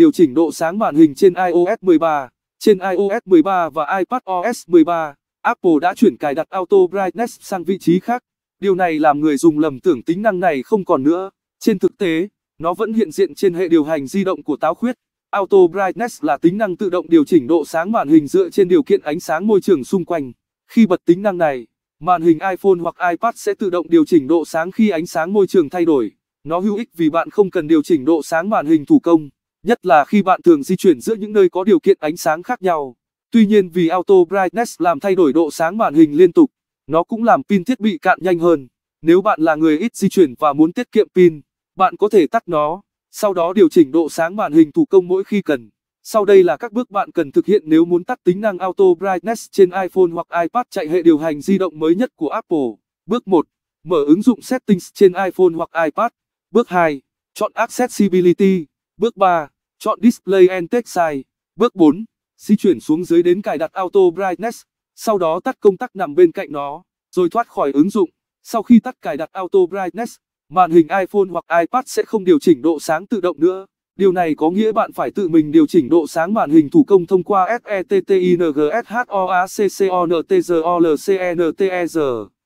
Điều chỉnh độ sáng màn hình trên iOS 13, trên iOS 13 và iPadOS 13, Apple đã chuyển cài đặt Auto Brightness sang vị trí khác. Điều này làm người dùng lầm tưởng tính năng này không còn nữa. Trên thực tế, nó vẫn hiện diện trên hệ điều hành di động của táo khuyết. Auto Brightness là tính năng tự động điều chỉnh độ sáng màn hình dựa trên điều kiện ánh sáng môi trường xung quanh. Khi bật tính năng này, màn hình iPhone hoặc iPad sẽ tự động điều chỉnh độ sáng khi ánh sáng môi trường thay đổi. Nó hữu ích vì bạn không cần điều chỉnh độ sáng màn hình thủ công nhất là khi bạn thường di chuyển giữa những nơi có điều kiện ánh sáng khác nhau. Tuy nhiên vì Auto Brightness làm thay đổi độ sáng màn hình liên tục, nó cũng làm pin thiết bị cạn nhanh hơn. Nếu bạn là người ít di chuyển và muốn tiết kiệm pin, bạn có thể tắt nó, sau đó điều chỉnh độ sáng màn hình thủ công mỗi khi cần. Sau đây là các bước bạn cần thực hiện nếu muốn tắt tính năng Auto Brightness trên iPhone hoặc iPad chạy hệ điều hành di động mới nhất của Apple. Bước 1. Mở ứng dụng Settings trên iPhone hoặc iPad. Bước 2. Chọn Accessibility. Bước 3. Chọn Display and Text Size. Bước 4. Di chuyển xuống dưới đến cài đặt Auto Brightness, sau đó tắt công tắc nằm bên cạnh nó, rồi thoát khỏi ứng dụng. Sau khi tắt cài đặt Auto Brightness, màn hình iPhone hoặc iPad sẽ không điều chỉnh độ sáng tự động nữa. Điều này có nghĩa bạn phải tự mình điều chỉnh độ sáng màn hình thủ công thông qua SETTINGSHOACCONTGOLCENTER.